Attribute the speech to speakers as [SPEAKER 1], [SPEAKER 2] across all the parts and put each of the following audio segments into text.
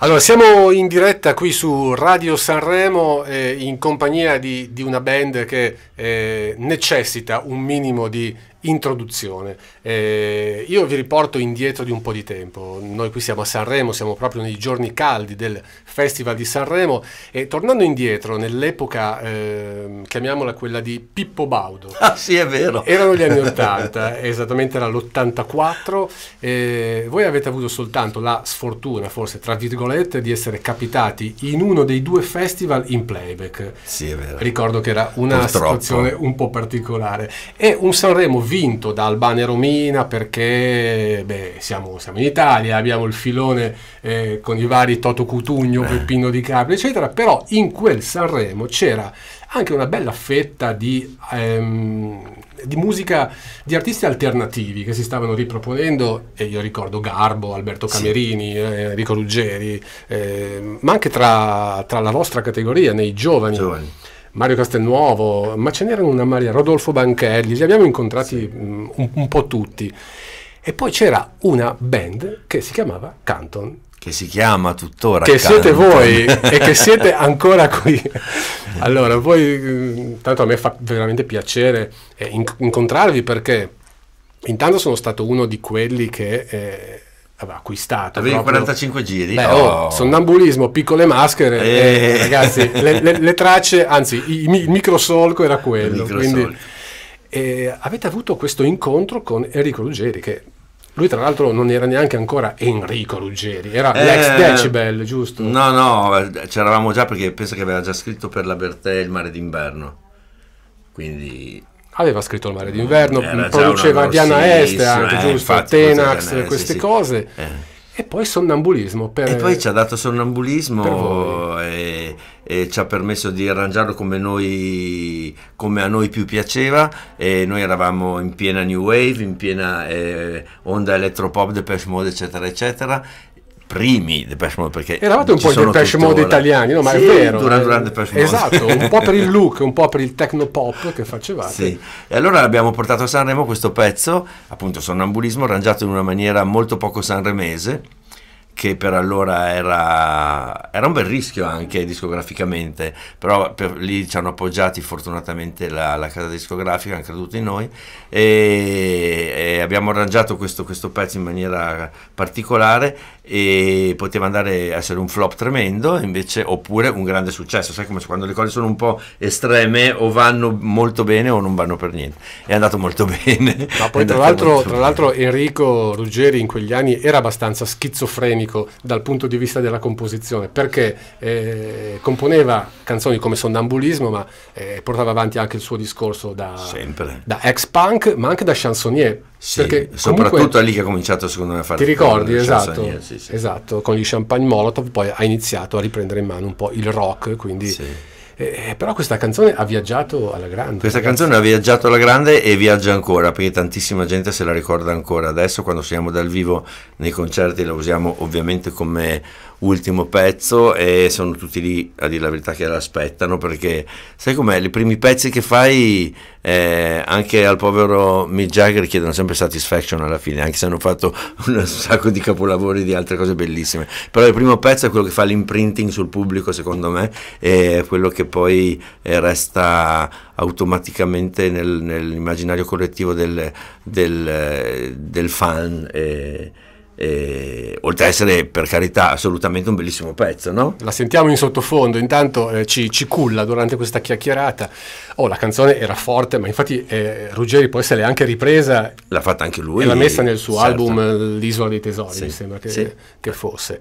[SPEAKER 1] Allora, siamo in diretta qui su Radio Sanremo eh, in compagnia di, di una band che eh, necessita un minimo di introduzione. Eh, io vi riporto indietro di un po' di tempo, noi qui siamo a Sanremo, siamo proprio nei giorni caldi del Festival di Sanremo e tornando indietro nell'epoca, eh, chiamiamola quella di Pippo Baudo. Ah sì, è vero. Erano gli anni 80, esattamente era l'84, eh, voi avete avuto soltanto la sfortuna, forse tra virgolette, di essere capitati in uno dei due festival in playback. Sì, è vero. Ricordo che era una Purtroppo. situazione un po' particolare e un Sanremo vi spinto da Albania e Romina perché beh, siamo, siamo, in Italia, abbiamo il filone eh, con i vari Toto Cutugno, eh. Peppino Di Capri, eccetera, però in quel Sanremo c'era anche una bella fetta di, ehm, di, musica di artisti alternativi che si stavano riproponendo e io ricordo Garbo, Alberto Camerini, sì. eh, Enrico Ruggeri, eh, ma anche tra, tra, la vostra categoria, nei giovani. giovani. Mario Castelnuovo, ma ce n'erano una Maria, Rodolfo Banchelli, li abbiamo incontrati mm, un, un po' tutti. E poi c'era una band che si chiamava Canton
[SPEAKER 2] che si chiama tuttora che Canton. siete voi e che siete
[SPEAKER 1] ancora qui allora voi mm, tanto a me fa veramente piacere eh, incontrarvi perché intanto sono stato uno di quelli che eh, Aveva acquistato. Avevi proprio. 45 giri. Beh, oh. Oh, sonnambulismo, piccole maschere. Eh. Eh, ragazzi, le, le, le, tracce, anzi, il, il microsolco era quello. Quindi, eh, avete avuto questo incontro con Enrico Ruggeri, che lui tra l'altro non era neanche ancora Enrico Ruggeri, era eh, l'ex Decibel, giusto?
[SPEAKER 2] No, no, c'eravamo già perché penso che aveva già scritto per la Bertè Il mare d'inverno. Quindi
[SPEAKER 1] aveva scritto Il mare d'inverno, Era produceva Diana Est, anche eh, giusto, Tenax, queste sì. cose. Eh. E poi sonnambulismo. Per, e poi ci
[SPEAKER 2] ha dato sonnambulismo e, e, ci ha permesso di arrangiarlo come, noi, come, a noi più piaceva. E noi eravamo in piena new wave, in piena eh, onda elettropop, depeche mode, eccetera, eccetera primi Depeche Mode perché eravate un po' i Depeche Mode italiani no ma sì, è vero durante, durante Depeche Mode. esatto un po' per il
[SPEAKER 1] look un po' per il techno pop che facevate sì.
[SPEAKER 2] e allora abbiamo portato a Sanremo questo pezzo appunto sonnambulismo arrangiato in una maniera molto poco sanremese che per allora era, era, un bel rischio anche discograficamente, però per, lì ci hanno appoggiati fortunatamente la, la, casa discografica, hanno creduto in noi e, e abbiamo arrangiato questo, questo, pezzo in maniera particolare e poteva andare a essere un flop tremendo invece, oppure un grande successo, sai come quando le cose sono un po' estreme o vanno molto bene o non vanno per niente, è andato molto bene. Ma poi tra l'altro
[SPEAKER 1] Enrico Ruggeri in quegli anni era abbastanza schizofrenico unico dal punto di vista della composizione, perché eh, componeva canzoni come Sonnambulismo, ma eh, portava avanti anche il suo discorso da, da ex-punk, ma anche da chansonnier. Sì, perché soprattutto comunque, lì che
[SPEAKER 2] ha cominciato secondo me a fare ti ricordi esatto, sì, sì.
[SPEAKER 1] esatto con gli champagne molotov poi ha iniziato a riprendere in mano un po' il rock quindi eh, però questa canzone ha viaggiato alla grande. Questa canzone
[SPEAKER 2] ha viaggiato alla grande e viaggia ancora, perché tantissima gente se la ricorda ancora. Adesso quando siamo dal vivo nei concerti la usiamo ovviamente come ultimo pezzo e sono tutti lì a dire la verità che l'aspettano perché sai com'è, i primi pezzi che fai eh, anche al povero Mick Jagger chiedono sempre satisfaction alla fine anche se hanno fatto un sacco di capolavori di altre cose bellissime però il primo pezzo è quello che fa l'imprinting sul pubblico secondo me è quello che poi eh, resta automaticamente nel, nell'immaginario collettivo del, del, eh, del fan e, eh. Eh, oltre a essere per carità assolutamente un bellissimo pezzo,
[SPEAKER 1] no? La sentiamo in sottofondo, intanto eh, ci, ci, culla durante questa chiacchierata. Oh, la canzone era forte, ma infatti eh, Ruggeri poi se l'è anche ripresa. L'ha fatta anche lui. E l'ha messa nel suo certo. album eh, L'Isola dei Tesori, sì, mi sembra che, sì. che fosse.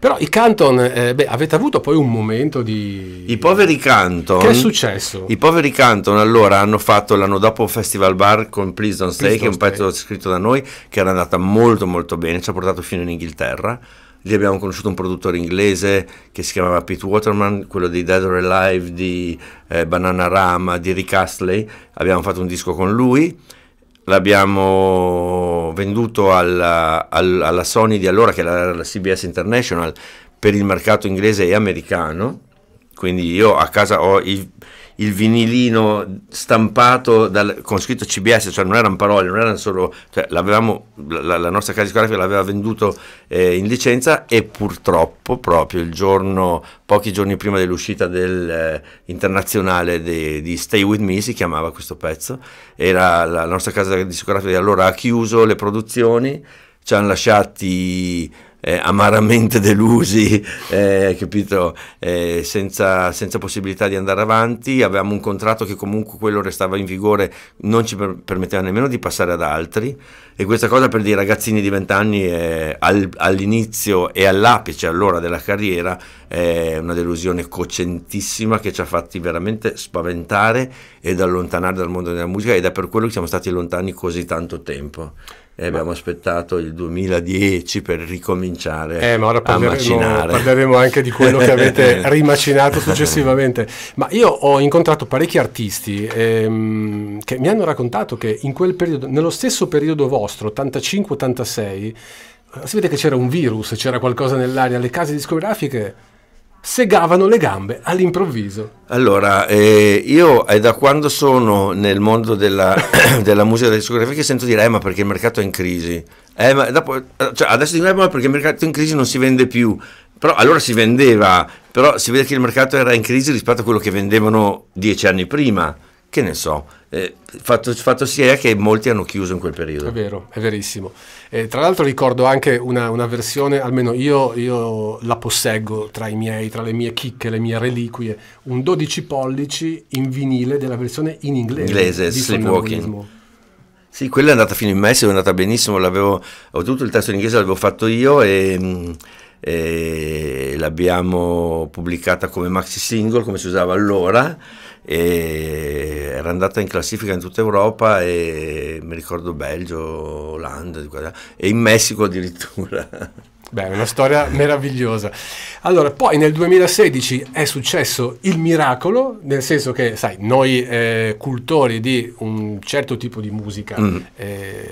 [SPEAKER 1] Però i Canton, eh, beh, avete avuto poi un momento di...
[SPEAKER 2] I poveri Canton... Che è successo? I poveri Canton allora hanno fatto l'anno dopo un festival bar con Please Don't Stay, Please che è un pezzo scritto da noi, che era andata molto molto bene, ci ha portato fino in Inghilterra. Lì abbiamo conosciuto un produttore inglese che si chiamava Pete Waterman, quello di Dead or Alive, di eh, Rama, di Rick Astley. Abbiamo fatto un disco con lui l'abbiamo venduto alla, alla, Sony di allora, che era la CBS International, per il mercato inglese e americano. Quindi io a casa ho i il vinilino stampato dal, con scritto CBS, cioè non erano parole, non erano solo, cioè la, la, nostra casa discografica l'aveva venduto eh, in licenza e purtroppo proprio il giorno, pochi giorni prima dell'uscita del, eh, internazionale de, di Stay With Me, si chiamava questo pezzo, era la nostra casa discografica di allora ha chiuso le produzioni, ci hanno lasciati eh, amaramente delusi, eh, capito, eh, senza, senza, possibilità di andare avanti, avevamo un contratto che comunque quello restava in vigore, non ci permetteva nemmeno di passare ad altri. E questa cosa per dei ragazzini di 20 anni è, al, all'inizio e all'apice allora della carriera è una delusione cocentissima che ci ha fatti veramente spaventare ed allontanare dal mondo della musica ed è per quello che siamo stati lontani così tanto tempo e abbiamo aspettato il 2010 per ricominciare eh, ma ora parleremo, parleremo anche di quello che avete
[SPEAKER 1] rimacinato successivamente ma io ho incontrato parecchi artisti ehm, che mi hanno raccontato che in quel periodo nello stesso periodo vostro nostro, 85-86, eh, si vede che c'era un virus, c'era qualcosa nell'aria, le case discografiche segavano le gambe all'improvviso.
[SPEAKER 2] Allora, eh, io è da quando sono nel mondo della, della musica della discografia che sento dire, eh, ma perché il mercato è in crisi? Eh, ma dopo, eh, cioè, adesso dico, eh, ma perché il mercato è in crisi non si vende più. Però allora si vendeva, però si vede che il mercato era in crisi rispetto a quello che vendevano dieci anni prima che ne so, eh, fatto, fatto sì è che molti hanno chiuso in quel periodo. È vero, è verissimo.
[SPEAKER 1] Eh, tra l'altro ricordo anche una, una versione, almeno io, io, la posseggo tra, i miei, tra le mie chicche, le mie reliquie, un 12 pollici in vinile della versione in inglese. Inglese, Sleepwalking.
[SPEAKER 2] Sì, quella è andata fino in me, è andata benissimo, ho tutto il testo in inglese, l'avevo fatto io e... Mh, mm, eh, l'abbiamo pubblicata come maxi single come si usava allora e era andata in classifica in tutta Europa e mi ricordo Belgio, Olanda e in Messico addirittura
[SPEAKER 1] Beh, una storia meravigliosa. Allora, poi nel 2016 è successo il miracolo, nel senso che, sai, noi eh, cultori di un certo tipo di musica, mm. eh,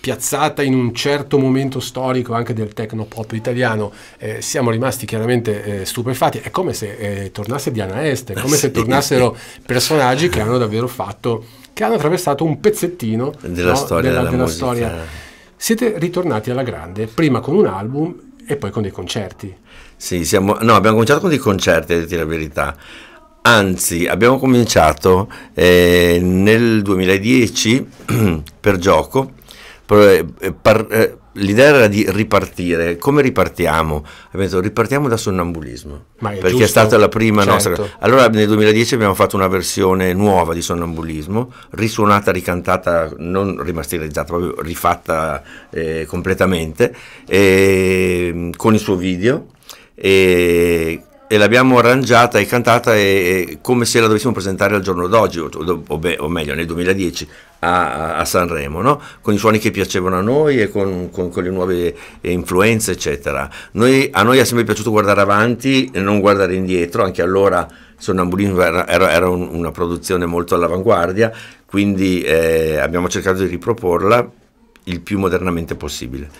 [SPEAKER 1] piazzata in un certo momento storico anche del techno pop italiano, eh, siamo rimasti chiaramente eh, stupefatti. È come se eh, tornasse Diana Est, è come sì. se tornassero personaggi che hanno davvero fatto, che hanno attraversato un pezzettino della no, storia. Della, della, della storia siete ritornati alla grande, prima con un album e poi con dei concerti.
[SPEAKER 2] Sì, siamo, no, abbiamo cominciato con dei concerti, a dire la verità. Anzi, abbiamo cominciato eh, nel 2010 per gioco, per, eh, per, eh, l'idea era di ripartire. Come ripartiamo? Abbiamo detto ripartiamo da sonnambulismo. È perché giusto, è stata la prima certo. nostra. Allora nel 2010 abbiamo fatto una versione nuova di sonnambulismo, risuonata, ricantata, non rimasterizzata, proprio rifatta eh, completamente, eh, con il suo video. E e l'abbiamo arrangiata e cantata e, e come se la dovessimo presentare al giorno d'oggi, o, o, o meglio nel 2010 a, a Sanremo, no? con i suoni che piacevano a noi e con, con, con le nuove influenze, eccetera. Noi, a noi è sempre piaciuto guardare avanti e non guardare indietro, anche allora Sonnambulismo era, era, era un, una produzione molto all'avanguardia, quindi eh, abbiamo cercato di riproporla il più modernamente possibile.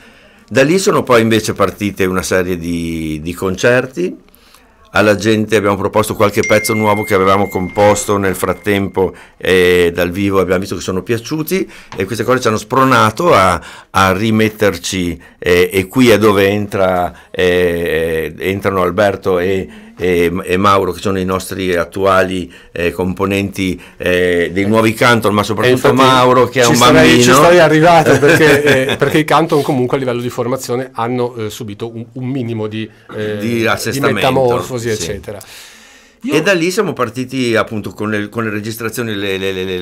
[SPEAKER 2] Da lì sono poi invece partite una serie di, di concerti, alla gente abbiamo proposto qualche pezzo nuovo che avevamo composto nel frattempo eh, dal vivo abbiamo visto che sono piaciuti e queste cose ci hanno spronato a, a rimetterci eh, e qui è dove entra, eh, entrano Alberto e, e, e, Mauro che sono i nostri attuali eh, componenti eh, dei nuovi Canton, ma soprattutto Mauro che è un sarei, bambino. Ci sarei arrivato perché, eh, perché, i
[SPEAKER 1] Canton comunque a livello di formazione hanno eh, subito un, un, minimo di, eh, di, di metamorfosi, sì. eccetera.
[SPEAKER 2] Io... E da lì siamo partiti appunto con le, con le registrazioni, le, le, le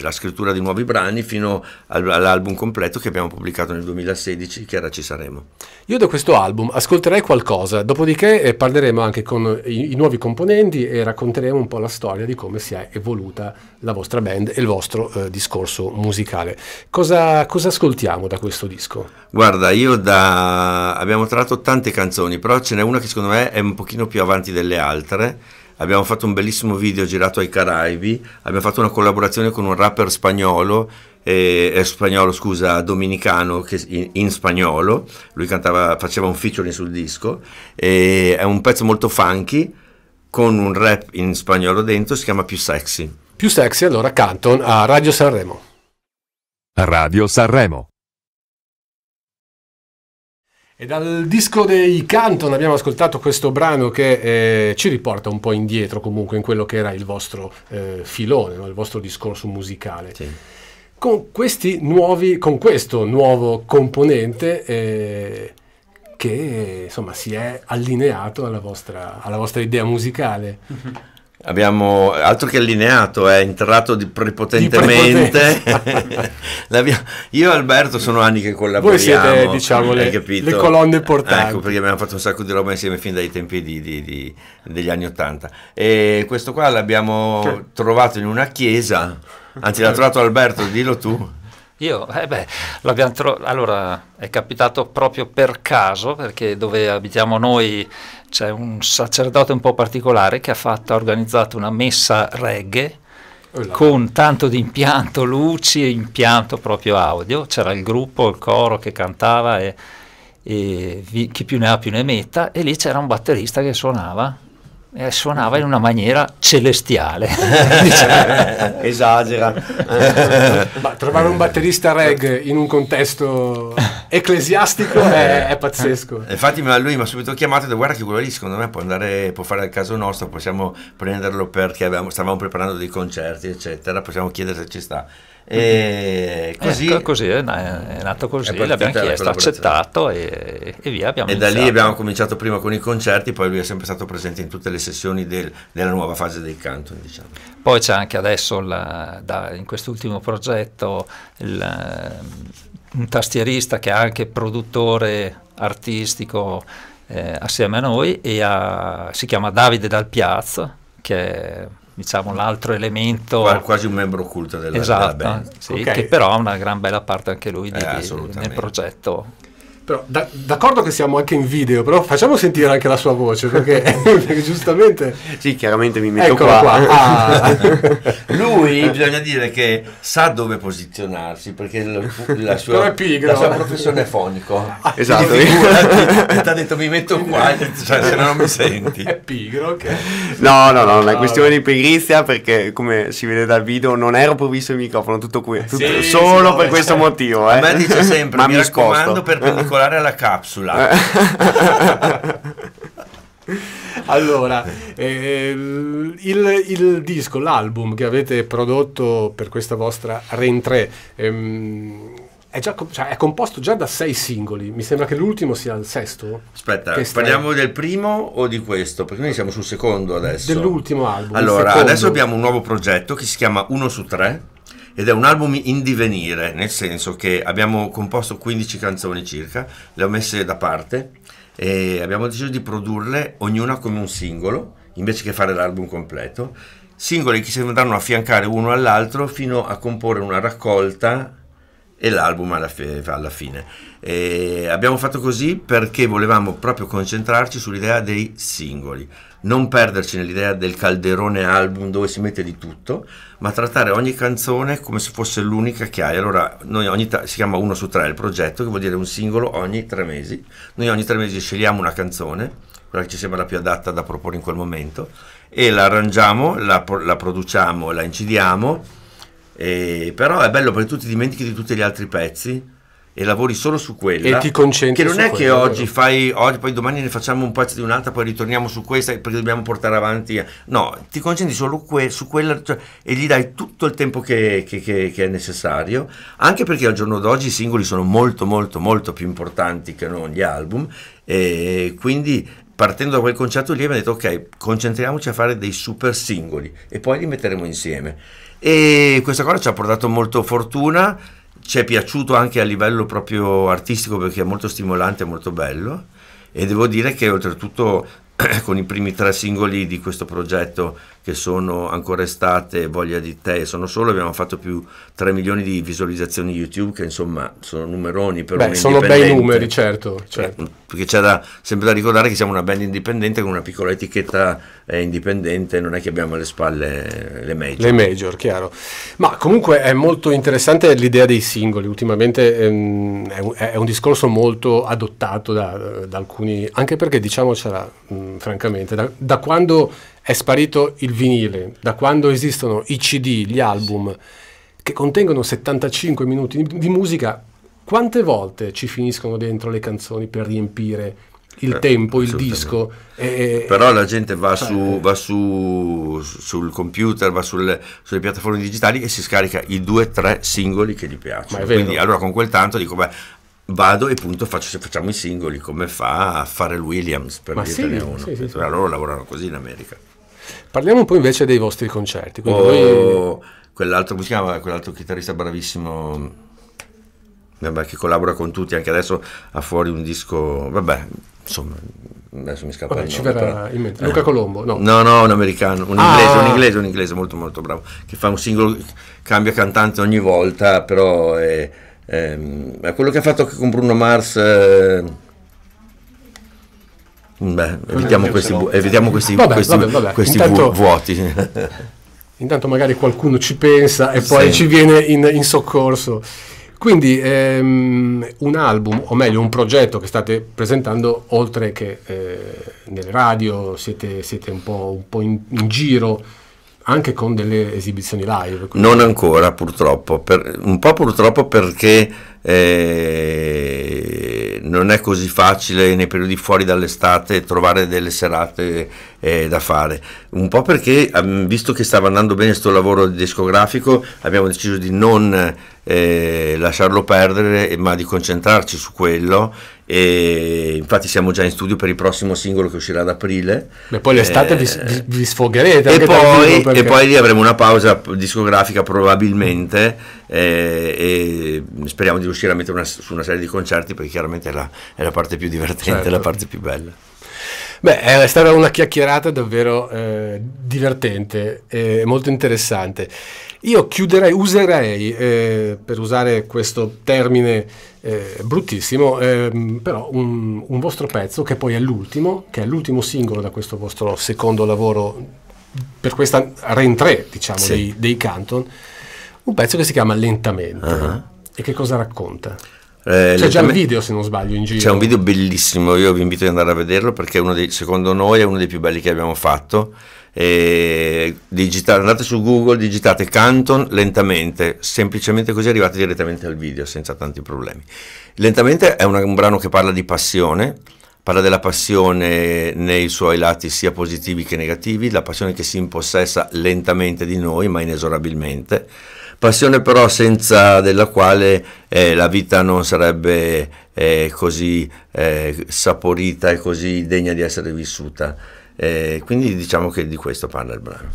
[SPEAKER 2] la scrittura di nuovi brani fino all'album completo che abbiamo pubblicato nel 2016 che era Ci saremo.
[SPEAKER 1] Io da questo album ascolterei qualcosa, dopodiché eh, parleremo anche con i, i nuovi componenti e racconteremo un po' la storia di come si è evoluta la vostra band e il vostro eh, discorso musicale. Cosa, cosa, ascoltiamo da questo disco?
[SPEAKER 2] Guarda, io da... abbiamo tratto tante canzoni, però ce n'è una che secondo me è un pochino più avanti delle altre abbiamo fatto un bellissimo video girato ai Caraibi, abbiamo fatto una collaborazione con un rapper spagnolo, eh, spagnolo scusa, dominicano che, in, in, spagnolo, lui cantava, faceva un featuring sul disco, eh, è un pezzo molto funky con un rap in spagnolo dentro, si chiama Più Sexy.
[SPEAKER 1] Più Sexy allora Canton a Radio Sanremo.
[SPEAKER 2] Radio Sanremo.
[SPEAKER 1] E dal disco dei Canton abbiamo ascoltato questo brano che eh, ci riporta un po' indietro comunque in quello che era il vostro eh, filone, no? il vostro discorso musicale. Sì. Con, nuovi, con, questo nuovo componente eh, che insomma si è allineato alla vostra, alla vostra idea musicale.
[SPEAKER 2] Mm-hmm. Abbiamo altro che allineato, è eh, entrato di prepotentemente. Di Io e Alberto sono anni che collaboriamo. Voi siete, diciamo, le, le, colonne ecco, portanti. Ecco, perché abbiamo fatto un sacco di roba insieme fin dai tempi di, di, degli anni Ottanta. E questo qua l'abbiamo che... trovato in una chiesa, anzi l'ha trovato Alberto, dillo tu.
[SPEAKER 1] Io, eh beh, l'abbiamo trovato, allora è capitato proprio per caso, perché dove abitiamo noi c'è un sacerdote un po' particolare che ha, fatto, ha organizzato una messa reggae oh con tanto di impianto luci e impianto proprio audio, c'era il gruppo, il coro che cantava e, e vi, chi più ne ha più ne metta e lì c'era un batterista che suonava eh, suonava in una maniera
[SPEAKER 2] celestiale. Cioè, esagera. Ma trovare
[SPEAKER 1] un batterista reggae in un contesto ecclesiastico è, è pazzesco. Eh,
[SPEAKER 2] infatti lui mi ha subito chiamato e detto guarda che quello lì secondo me può, andare, può fare il caso nostro, possiamo prenderlo perché avevamo, stavamo preparando dei concerti eccetera, possiamo chiedere se ci sta. E eh, così, ecco, così è, nato così, è l'abbiamo chiesto, accettato e, e, via abbiamo E da lì abbiamo cominciato prima con i concerti, poi lui è sempre stato presente in tutte le sessioni del, della nuova fase del canto. Diciamo. Poi c'è anche adesso, la, da, in quest'ultimo progetto, il, un tastierista che è anche produttore artistico eh, assieme a noi, e a, si chiama Davide Dal Piazza che è diciamo, l'altro elemento... quasi un membro occulto della, esatto, della band. Sì, okay. che però ha una gran bella parte anche lui di, eh, nel progetto.
[SPEAKER 1] Però, da, d'accordo che siamo anche in video, però facciamo sentire anche la sua voce, perché, perché giustamente...
[SPEAKER 2] Sì, chiaramente mi metto Eccolo qua. qua. Ah. Lui, bisogna dire che sa dove posizionarsi, perché la, la, sua, la sua, professione è fonico. Ah, esatto. Ti ha detto mi metto qua, cioè, se no non mi senti. È pigro, ok. No, no, no, non è ah, questione di pigrizia, perché come si vede dal video non ero provvisto il microfono, tutto qui, tutto, sì, solo sì, no, per questo eh. motivo. Eh. A me dice sempre, Ma mi, mi raccomando, per particolare alla capsula.
[SPEAKER 1] allora, eh, il, il, disco, l'album che avete prodotto per questa vostra Rentrée ehm, è, già, cioè, è, composto già da sei singoli. Mi sembra che l'ultimo sia il sesto.
[SPEAKER 2] Aspetta, parliamo del primo o di questo? Perché noi siamo sul secondo adesso. Dell'ultimo album. Allora, adesso abbiamo un nuovo progetto che si chiama Uno su Tre ed è un album in divenire, nel senso che abbiamo composto 15 canzoni circa, le ho messe da parte e abbiamo deciso di produrle ognuna come un singolo, invece che fare l'album completo, singoli che si andranno a affiancare uno all'altro fino a comporre una raccolta e l'album alla, fe- alla fine. E abbiamo fatto così perché volevamo proprio concentrarci sull'idea dei singoli, non perderci nell'idea del calderone album dove si mette di tutto, ma trattare ogni canzone come se fosse l'unica che hai. Allora, noi ogni ta- si chiama uno su tre il progetto, che vuol dire un singolo ogni tre mesi. Noi ogni tre mesi scegliamo una canzone, quella che ci sembra la più adatta da proporre in quel momento, e la arrangiamo, la, pro- la produciamo, la incidiamo e, però è bello perché tu ti dimentichi di tutti gli altri pezzi e lavori solo su quella e ti concentri che non è quella, che oggi vero. fai oggi poi domani ne facciamo un pezzo di un'altra poi ritorniamo su questa perché dobbiamo portare avanti no ti concentri solo que, su quella cioè, e gli dai tutto il tempo che, che, che, che, è necessario anche perché al giorno d'oggi i singoli sono molto molto molto più importanti che non gli album e quindi partendo da quel concetto lì abbiamo detto ok concentriamoci a fare dei super singoli e poi li metteremo insieme e questa cosa ci ha portato molto fortuna, ci è piaciuto anche a livello proprio artistico perché è molto stimolante, molto bello e devo dire che oltretutto con i primi tre singoli di questo progetto che sono ancora estate, voglia di te, sono solo, abbiamo fatto più 3 milioni di visualizzazioni YouTube, che insomma sono numeroni per Beh, un sono bei numeri, certo. Eh, certo. Perché c'è da, sempre da ricordare che siamo una band indipendente con una piccola etichetta eh, indipendente, non è che abbiamo alle spalle eh, le major. Le major, chiaro. Ma comunque è molto interessante l'idea dei
[SPEAKER 1] singoli, ultimamente ehm, è, un, è, un, discorso molto adottato da, da alcuni, anche perché diciamocela mh, mm, francamente, da, da quando è sparito il vinile, da quando esistono i CD, gli album, che contengono 75 minuti di musica, quante volte ci finiscono dentro le canzoni per riempire il eh, tempo, il disco. Eh, Però la gente va, su, cioè, eh. va
[SPEAKER 2] su, sul computer, va sul, sulle piattaforme digitali e si scarica i due o tre singoli che gli piacciono. Quindi allora con quel tanto dico, beh, vado e punto faccio, facciamo i singoli come fa a fare Williams per ma sì, uno. Sì, sì, allora lavorano così in America.
[SPEAKER 1] Parliamo un po' invece dei vostri concerti. Oh, noi...
[SPEAKER 2] Quell'altro, come si chiama? Quell'altro chitarrista bravissimo vabbè, che collabora con tutti, anche adesso ha fuori un disco, vabbè, insomma, adesso mi scappa vabbè, il verrà però... in mente. Eh. Luca Colombo, no. no. No, un americano, un inglese, un ah. inglese, un inglese molto molto bravo, che fa un singolo, cambia cantante ogni volta, però è, è, ehm, è quello che ha fatto con Bruno Mars... Eh, Beh, evitiamo questi, bu- evitiamo questi, vabbè, questi, vabbè, vabbè. questi intanto, vuoti.
[SPEAKER 1] intanto magari qualcuno ci pensa e poi sì. ci viene in, in soccorso. Quindi ehm, un album, o meglio un progetto che state presentando, oltre che eh, nelle radio, siete, siete un po', un po in, in, giro anche con delle esibizioni live.
[SPEAKER 2] Quindi. Non ancora purtroppo, per, un po' purtroppo perché eh, non è così facile nei periodi fuori dall'estate trovare delle serate eh, da fare. Un po' perché, ehm, visto che stava andando bene questo lavoro discografico, abbiamo deciso di non eh, lasciarlo perdere, ma di concentrarci su quello. E infatti siamo già in studio per il prossimo singolo che uscirà ad aprile. E poi l'estate eh, vi, vi, sfogherete. E poi, perché... e poi, lì avremo una pausa discografica probabilmente mm. e speriamo di riuscire a mettere una, su una serie di concerti perché chiaramente è la, è la parte più divertente, certo. la parte più bella.
[SPEAKER 1] Beh, è stata una chiacchierata davvero eh, divertente e molto interessante. Io chiuderei, userei, eh, per usare questo termine eh, bruttissimo, ehm, però un, un vostro pezzo che poi è l'ultimo, che è l'ultimo singolo da questo vostro secondo lavoro per questa rentrée diciamo sì. dei, dei Canton un pezzo che si chiama Lentamente uh-huh. E che cosa racconta?
[SPEAKER 2] Eh, c'è già un video se non sbaglio in giro. C'è un video bellissimo, io vi invito ad andare a vederlo perché dei, secondo noi è uno dei più belli che abbiamo fatto. Digita... andate su Google, digitate Canton lentamente, semplicemente così arrivate direttamente al video senza tanti problemi. Lentamente è un, un brano che parla di passione, parla della passione nei suoi lati sia positivi che negativi, la passione che si impossessa lentamente di noi ma inesorabilmente passione però senza della quale eh, la vita non sarebbe eh, così eh, saporita e così degna di essere vissuta. Eh, quindi diciamo che di questo parla il brano.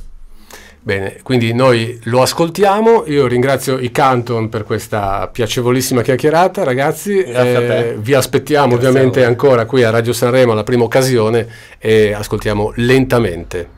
[SPEAKER 1] Bene, quindi noi lo ascoltiamo, io ringrazio i Canton per questa piacevolissima chiacchierata, ragazzi, eh, vi aspettiamo Grazie ovviamente ancora qui a Radio Sanremo alla prima occasione e ascoltiamo lentamente.